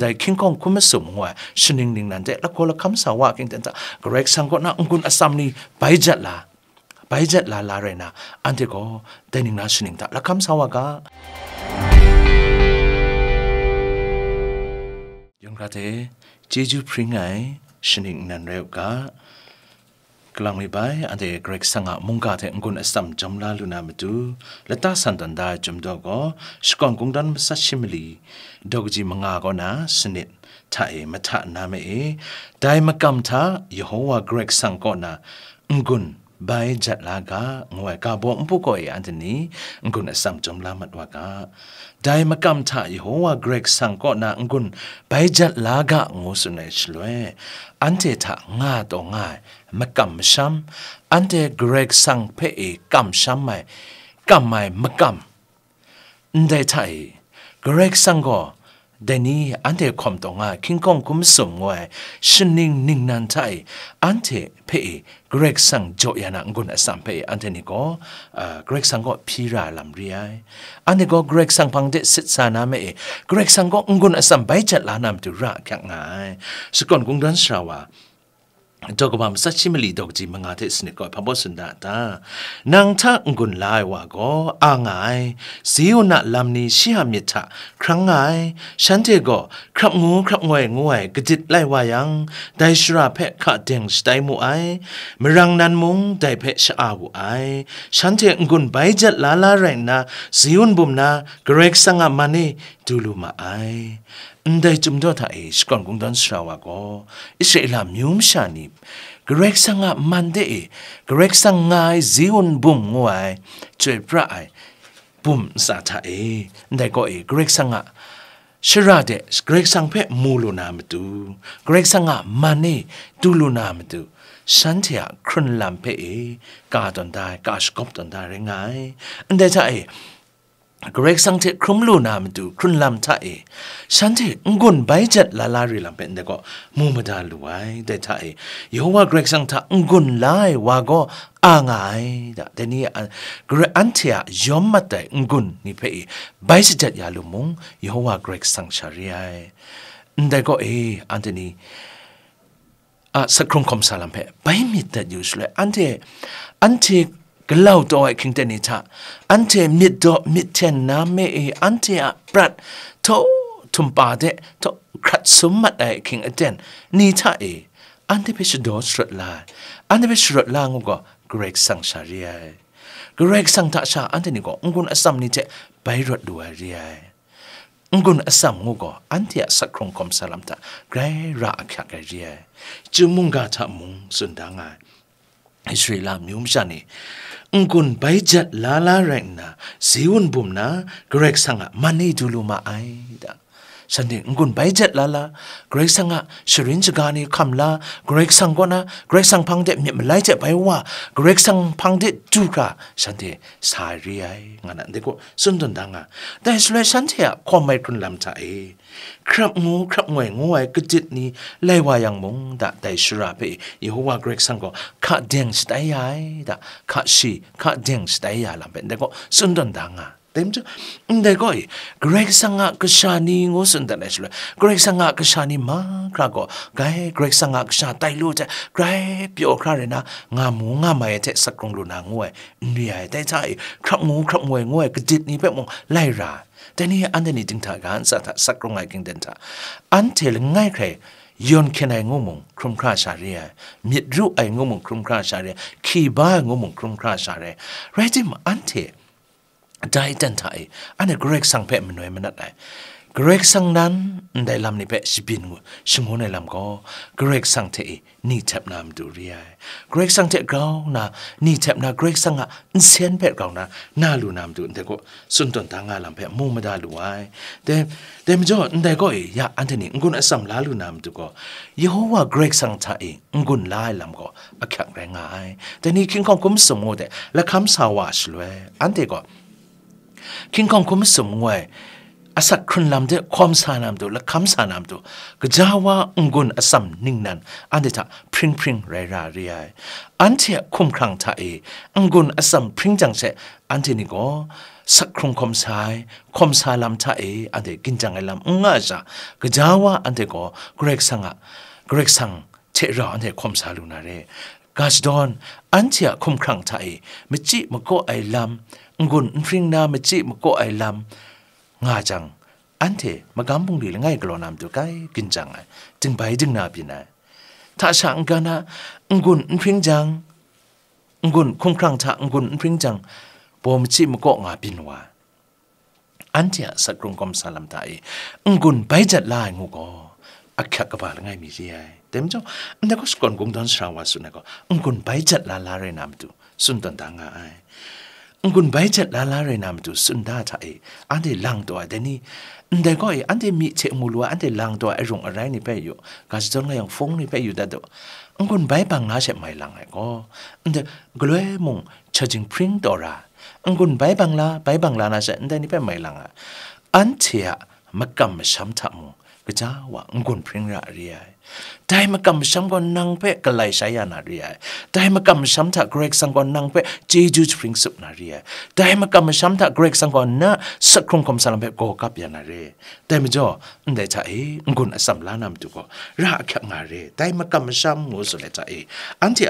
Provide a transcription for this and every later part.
ได้คิงกองคุมสุมว่าชนิงนิงนั่นเจละคนละคำสาวกิงเต็นตะกรกสังก็น่าองคุณอสามนี่ไปจัดละไปจัดละลาเรนะอันเดก็ได้นิงน่าชนิงตะละคำสาวกะยังกระเทเจจูพริ้งไงชนิงนั่นเร็วกะกลังลิบายอันเดเกรกสังะมุงกาเทงกุนอสัมจำลาลุนามาดูและตาสันตันดาจำดอกก็สกองกุงดันมาสัชิมลีดอกจีมงาก็นะสนิทถ้าเอมาทะนาเมเอได้มากำทายโฮวาเกรกสังก็นะงกุนบายจัดลากางวยกาบอมปุกอยอันเดนี้งกุนอสัมจำลามัดวากาได้มากำทายหัวเกรกสังก็นางกุนไปจัดลากะงูสุนัยชลวยอันเจทะง่าตัวง่ายมากำช้ำอันเจเกรกสังเพเอกำช้ำไมกำไมมากำได้ทายเกรกสังก็ดนี้อันเทคอมตงอาคิงกงคุมสมวยชินิงนิงนันทายอันเทเปเกรกสังโจยานังกุนสัมเปอันเทนี่ก็เกรกสังก็พีราลัมเรียอันเดก็เกรกสังพังเดสิตสานามเอเกรกสังก็งกุนสัมไปจัดลานามตุระแข็งไงสกอนกุงดันสราวาจกบามสัชิมลีดอกจีมงาเทสนิกอพบสุนดาตานางทักกุนลายว่าก็อางายสิวนาลำนีชิฮามิตะครั้งไงฉันเทก็ครับงูครับงวยงวยกจิตไลวายัง ไดชราเพคะเดงสไตมูไอมรังนันมงไดเพชะอาวไอฉันเทกุนไปจัดลาลาแรงนาสิวนบุมนากรกสังอมันีดูลุมาไอ ndai chumdo tha e shkon gungdon shrawa ko israela myum shani grek sanga mande e grek sanga ziun bum ngwai chwe pra ai bum sa tha e ndai ko e grek sanga shira de grek sang phe mu lo na mtu grek sanga mane tu lo na mtu ฉันเถียครุนลำเพเอกาตอนได้กาชกบตอนได้ไรงไงอันเดชะเอกรกสังเทครุมลูนามดูครุนลำทะเอฉันเทงกุนใบจัดลาลารีลำเป็นแต่ก็มูมาดาลไวยแต่ทะเอโยว่าเกรกสังทะงกุนไลว่าก็อ่างไงแต่นี่กรอันเทียยอมมาแต่งกุนนี่เพอใบจัดยาลุมงโยว่าเกรกสังชาริไอแต่ก็เออันเทนี่อะสักครุงคำสาลำเปเพใบมีแต่อยู่สเลยอันเทอันเทกเล่าตัวไอ้คิงเตนิตาอันเทมิดดอมิดเทนน้ำเมเออันเทอปรัดโตทุมปาเดโตครัดสมมัดไอ้คิงเตนนี่ทาเออันที่พิชดอสรดลาอันที่พิชรดลางก็เกรกสังชาเรียเกรกสังทะชาอันที่นี่ก็องคุณอสัมนี่เจไปรดดัวเรียองคุณอสัมงก็อันที่สักครองคมสลัมตะไกรราอักยักเรียจึงมุงกาทามุงสุดดังไยอิสราเอลมิวมชานี ungun baijat lala rekna, siun bumna, gerek sangat mani dulu ma'ai tak. สันนิงกุนไปเจ็ดละละเกรกสังะชรินจกานีคำละเกรกสังก็นะเกรกสังพังเด็เนีมันไล่เจ็บไปว่า เกรกสังพังเด็จูกะสันเิสายเรียงานนั้นเด็กสุนทนดังอ่ะแต่สุดเสันเทียความไม่คุณลำใจครับงูครับงวยงวยกจิตนี้ไล่ว่าอย่างมงดะแต่สุราไปยโฮว่าเกรกสังก็ขะเดียงสไตยายดะขดสีขะเดียงสไตยาลำเป็นเด็กสุนทนดังอ่ะ dem chu inde goi greg sanga kshani ngo sun da ne chule greg sanga kshani ma kra go gai greg sanga ksha tai lo cha gai pyo kra re na nga mu nga ma ye che sakrong lu na ngwe ni ya tai cha i khrap ngu khrap ngwe ngwe kdit ni pe mo lai ra ten ni an de ni ting tha gan sa tha sakrong ngai king den tha an tel ngai kre ยนเคนัยงมุงครุมคราชาเรียมิดรุไองมุงครุมคราชาเรียคีบ้างมุงครุมคราชาเรียไรจิมอันเทใจจันไทอันนี้กรกสังเพมนวยมันัดไกรกสังนั้นได้ลำนี้เพ่สบินงูชงหในลำก็กรกสังเทนี่แทบนามดูเรียกรกสังเทเก่านะนี่แทบนากรกสังอ่ะเสียนเพ่เก่านะน่ารูนามดูแต่ก็สุนตนทางาลำเพ่มู่มาได้รูไว้แต่แต่มจ่อแต่ก็อยาอันที่นี่กุนอสัมลาลูนามดูก็ยิ่งว่ากรกสังทายเองกุนลายลำก็แข็งแรงง่ายแต่นี่คิงของกุมสมโอแต่และคำสาวาชเลยอันที่ก็คิงคองคุมสมวยอาศักครุนลำเดความสานามดูและคำสานามดูก็จาว่าองุ่นอสัมนิ่งนั้นอันเดตะพริ้งพริ้งไรราเรียอันเทคุมครังทะเอองุ่นอสัมพริ้งจังเสอันเทนี่ก็สักครุงคมสายคมสาลำทะเออันเดกินจังไอลำง่าจ้ะก็จาว่าอันเดก็เกรกสังอะเกรกสังเทรออันเดความสาลุนาเรกาสดอน อันเชียคุมครังไทยมจิมก็ไอลำงุนฟริงนามจิมก็ไอลำงาจัง อันเทมกำบุงดีลง่ายกลอนามตัวไกกินจังไงจึงไปจึงนาบินะถ้าช่างกันนะงุนฟริงจังงุนคุมครังทะงุนฟริงจังปมจิมก็งาบินวะอันเทียสักรุงกอมสลัมไทยงุนไปจัดลายงูก็อักขกบาลง่ายมีเรีย tem jo na ko skon gong don shrawa su na ko ngun bai chat la la re nam tu sun ton ta nga ai ngun bai chat la la re nam tu sun da tha ai an de lang do de ni de ko ai an de mi che mu lu an de lang do ai rong ai ni pe yo ka si ton nga yang phong ni pe yu da do ngun bai bang na she mai lang ai ko de glue mong charging print do ra ngun bai bang la bai bang la na she de ni pe mai lang a an che มกำมช้ำทะมงกจ้าว่าองุนพริงระเรียตด้มากำช้ำก่อนนางเพะกไลใช้ยานาเรียตด้มากำช้ำท้าเกรกสังก่อนนางเพะจีจูพริงสุนาเรียตด้มากำช้ำท้าเกรกสังก่อนนะสักครงคมสารเพะโกกับยานาเรแต่ไม่จ่อได้ใช้องุนสัมลานามตุก็ระแค่งาเรตด้มากำช้ำงูสุเลใช้อันเทีย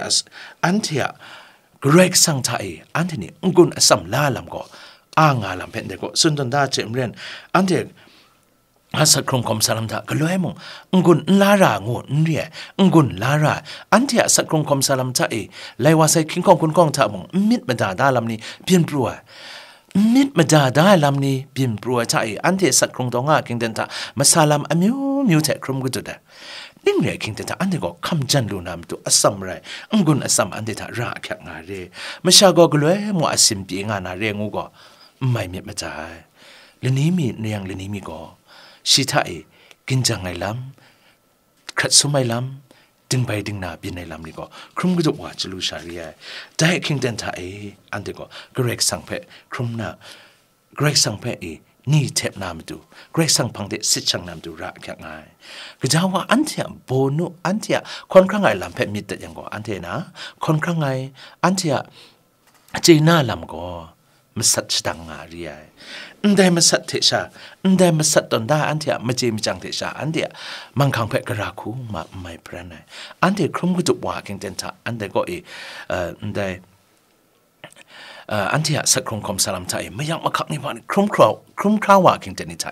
อันเทียเกรกสังใช้อันเทียนี่องุนสัมลาลำก็อ่างาลำเพนเด็กก็สุนทนดาเจมเรนอันเทียอาสักครงคมสารมทะก็เลยมึงงุนลารางูนเรียงุนลาราอันที่อาสักครงคมสารมทะเอไลว่าใส่คิงคองคุณกองทะมึงมิดมาดาดาลำนี้เปลี่ยนปลัวมิดมาดาดาลำนี้เปลี่ยนปลัวใช่อันที่สัตครงตองอาคิงเดนทะมาสาลัมอมิวมิวแทครมกุจุดะนิ่งเรียกิงเดนทะอันที่ก็คำจันลูนามตัวอสัมไรงุนอสัมอันที่ทะราแขกงาเรมาชาก็ก็เลยมัวอสิมปีงานาเรงูก็ไม่มิดมาจาลนี้มีเนียงลนี้มีก็ရှိထအေကင်ကြငိုင်လမ်ခတ်ဆုမိုင်လမ်ဒင်းပိုင်ဒင်းနာပြနေလမ်နီကိုခရုံကကြွားချလူရှာရီယဒိုင်ကင်တန်ထအေအန်တေကိုဂရက်ဆန်ဖက်ခရုံနာဂရက်ဆန်ဖက်အေนี่เทปนามดูเกรซังพังเดสิชังนามดูระแค่ไงก็จะว่าอันเทียโบนุอันเทียคนครั้งไงลำเพมิดแต่ยังก็อันเทียนะคนครั้งไงอันเทียเจน่าลำก็มัสัตชดังงาเรียนไดมัสัตเทชาได้มัสัตตอนด้าอันเดียมัเจมจังเทชาอันเดียมังคังเพกราคูมาไม่พระนายอันเดียครุ่มกุจุบว่ากิงเต็นทาอันเดก็เอออันใดอันที่สักครงคมสลัมใจไม่อยากมาขับนวันครุ่มคราวครุ่มคราวว่าคกงเต็นใจ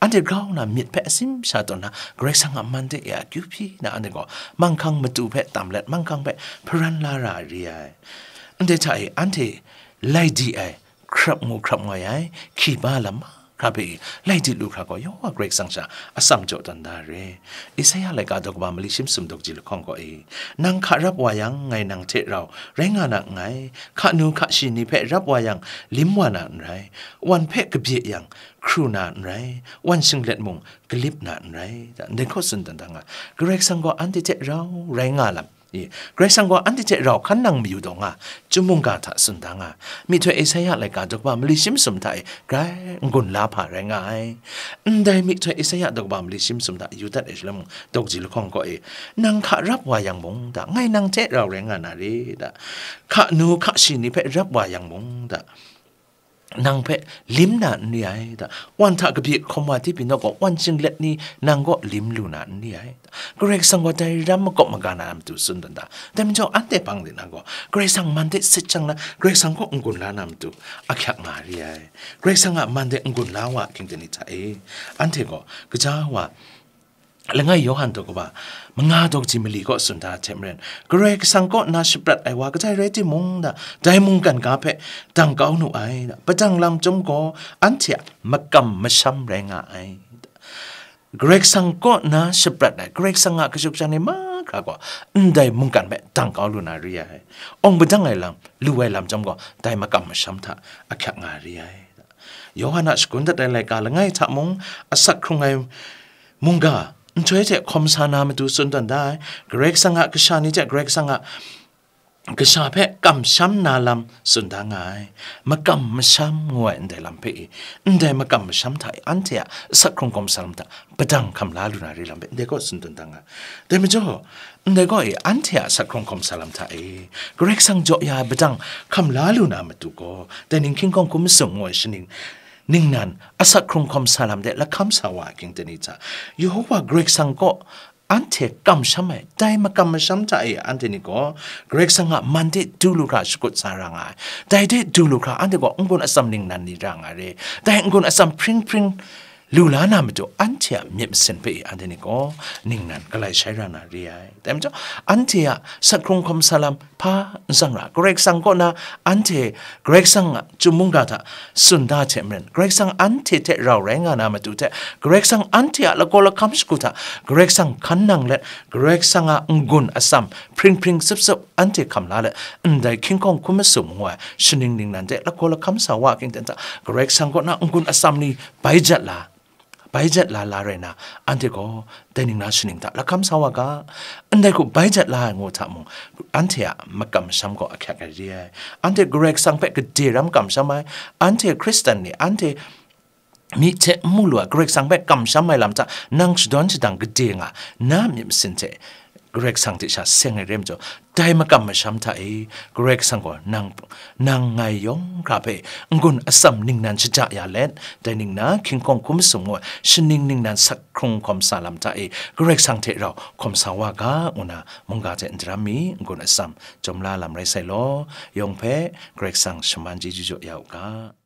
อันเดียเราน่ะมีแพะซิมชาตนะเกรซังอามันเดียคิวพีนะอันเดียก็มังคังมาดูแพะตามเล็ดมังคังแพะพรันลาราเรียอันเดียใจอันที่ไลดีไอครับมูครับงอยไอขี้บ้าละมาครับองไล่จิลูครับก็ยอว่าเกรกสังชาอสัมโจตันดาเรอิสยาเลกาดกบามลิชิมสุมดกจิลคองก็เอนางขารับวายังไงนางเทเราแรงงานไงขะนูขะชินีเพรับวายังลิมวานันไรวันเพกเบียยังครูนานไรวันชิงเล็ดมงกลิบนานไรแต่ในข้อสุนตันดังอัะเกรกสังก็อันที่เทเราแรงงาละอีเกรซังว่าอันที่เจเราคันนังมีอยู่ตรงอ่ะจุมุงกาทัสุนทังอ่ะมีถ้วยเอเชียรายการดอบามลิชิมสมนทยกรงุนลาผาแรงไงได้มีถ้วยเอเชียดอกบามลิชิมสมนทยอยู่ตัดเอชลมดอกจิลคองก็เอนังขบรับว่ายังมงดะไงนังเจเราแรงงานอะไรดะขะนูขะชินิเพรับว่ายังมงดะนางเพะลิมนันนี่ไอ้ตาวันทักบีคอมว่าที่พี่น้องก็วันจิงเล็ดนี่นางก็ลิมลูนันนี่ไอ้กรกสังก็ได้รำก็มากานาตุสุนดันตาแต่มันจะอันเดปังดินางก็กรกสังมันเดสิจังนะกรกสังก็องกุลลานามตุอักยักมาเรียกรกสังอ่ะมันเดองกุลลาวะกินเดนิตาเออันเดก็กระจ้าว่าลงไงยหันตัวกบ่ามังาดอกจิมลีก็สุนทาเทมเรนกรกสังก็นาชิปรัดไอวาก็ใจเรติมงดาใจมุงกันกาเพตังเกาหนูไอดาปะจังลำจมก็อันเถียมกำมะช้ำแรงไอกรกสังก็นาชิปรัดไอกรกสังกะกชุกจันเนมากรากว่าอันใดมุงกันเปตังเกาลุนาเรียไอองปะจังไอลำลู่ไอลำจมก็ใจมกำมะช้ำทะอักขะงาเรียไอยอหันสกุนตะไดไลกาลงไงทะมง อสักครุงไงมุงกาช่วยเจคอมซานามาดูสุนตันได้เกรกสังะกษานี้เจเกรกสังะกษาเพ่กำช้ำนาลำสุนทางไงมากำมาช้ำงวยในลำเพอนเดมากำมาช้ำไทยอันเทียสักครงกรมสามตาประดังคำลาลุนารีลำเพเด็กก็สุนทางไงเดมจ่อเด็กก็ไออันเทียสักครงคำมสัมตาเอเกรกสังจอยาบดังคำลาลูนามาดูก็แต่นิ่งคิงกองคุ้มส่งงวยชนิง ningnan asak krung kom salam de la kham sawa king teni cha yehowa greg sang ko ante kam shame dai ma kam sham cha e ante ni ko greg sang ga mande du lu ra shkut sa ra nga dai de du lu ra ante ko ngon asam ningnan ni ra nga re dai ngon asam print print ลูลานามันจะอันเชียมีเส้นไปอันเดนี้กนิ่งนั่นก็เลยใช้รานาเรียแต่มันจะอันเชียสักครงคำสลามพาสังระเกรกสังก็นะอันเชเกรกสังจุมุงกาตะสุนดาเชมเรนเกรกสังอันเชเทเราแรงงานามาดูเทเกรกสังอันเชียละก็ละคำสกุตะเกรกสังขันนังเละเกรกสังอุงกุนอสัมพริ้งพริ้งซึบซึบอันเชคำลาเล็อันใดคิงคงคุ้มสมหัวชนิงนิงนั่นเจละก็ละคำสาวะกิงเตนตะเกรกสังก็นะอุงกุนอสัมนี่ไปจัดละ budget la la rena ante go dening na shining ta lakam sawa ka ande ko budget la ngo ta mo ante ya makam sam go akya ka ri ante greg sang pe ke de ram kam samai ante christian ni ante มีเทมูลัวกรีกสังเบกกำช้ำไม่ลำจะนั่งชดอนชดังกเดียงอ่ะน้ำยิมสินเจ greg sang ti sha seng rem jo dai ma kam ma sham tha e greg sang ko nang nang ngai yong kha pe ngun asam ning nan chi ja ya let dai ning na king kong kum sum ngo shin ning ning nan sak krong kom sa lam tha e greg sang te ra kom sa wa ga una mong ga te ndra mi ngun asam jom la lam rai sai lo yong pe greg sang shman ji ji jo ya ga